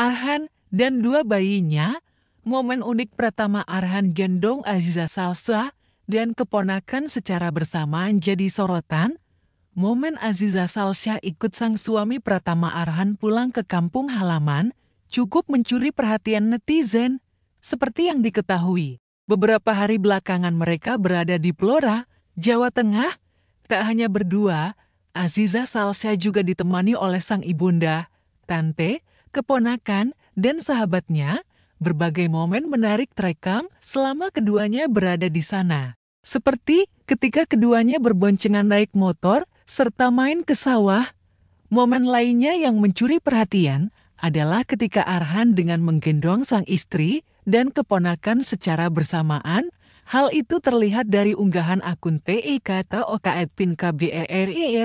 Arhan dan dua bayinya, momen unik pertama Arhan gendong Aziza Salsa dan keponakan secara bersamaan jadi sorotan, momen Aziza Salsa ikut sang suami pertama Arhan pulang ke kampung halaman, cukup mencuri perhatian netizen, seperti yang diketahui. Beberapa hari belakangan mereka berada di Plora, Jawa Tengah, tak hanya berdua, Aziza Salsa juga ditemani oleh sang ibunda, Tante, keponakan, dan sahabatnya, berbagai momen menarik terekam selama keduanya berada di sana. Seperti ketika keduanya berboncengan naik motor serta main ke sawah. Momen lainnya yang mencuri perhatian adalah ketika Arhan dengan menggendong sang istri dan keponakan secara bersamaan. Hal itu terlihat dari unggahan akun TI e e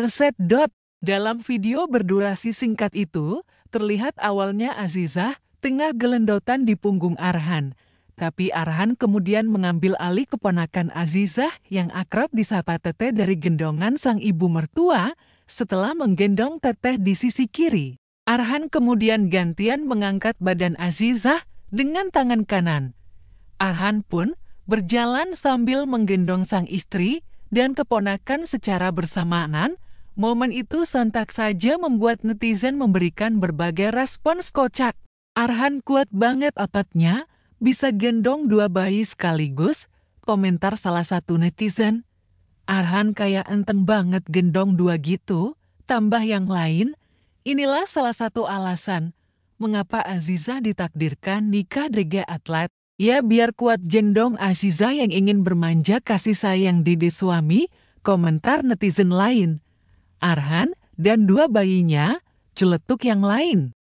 Dalam video berdurasi singkat itu, Terlihat awalnya Azizah tengah gelendotan di punggung Arhan, tapi Arhan kemudian mengambil alih keponakan Azizah yang akrab disapa Teteh dari gendongan sang ibu mertua setelah menggendong Teteh di sisi kiri. Arhan kemudian gantian mengangkat badan Azizah dengan tangan kanan. Arhan pun berjalan sambil menggendong sang istri dan keponakan secara bersamaan Momen itu sontak saja membuat netizen memberikan berbagai respons kocak. Arhan kuat banget ototnya, bisa gendong dua bayi sekaligus, komentar salah satu netizen. Arhan kayak enteng banget gendong dua gitu, tambah yang lain, inilah salah satu alasan mengapa Aziza ditakdirkan nikah dengan atlet. Ya biar kuat gendong Aziza yang ingin bermanja kasih sayang Dede suami, komentar netizen lain. Arhan, dan dua bayinya, celetuk yang lain.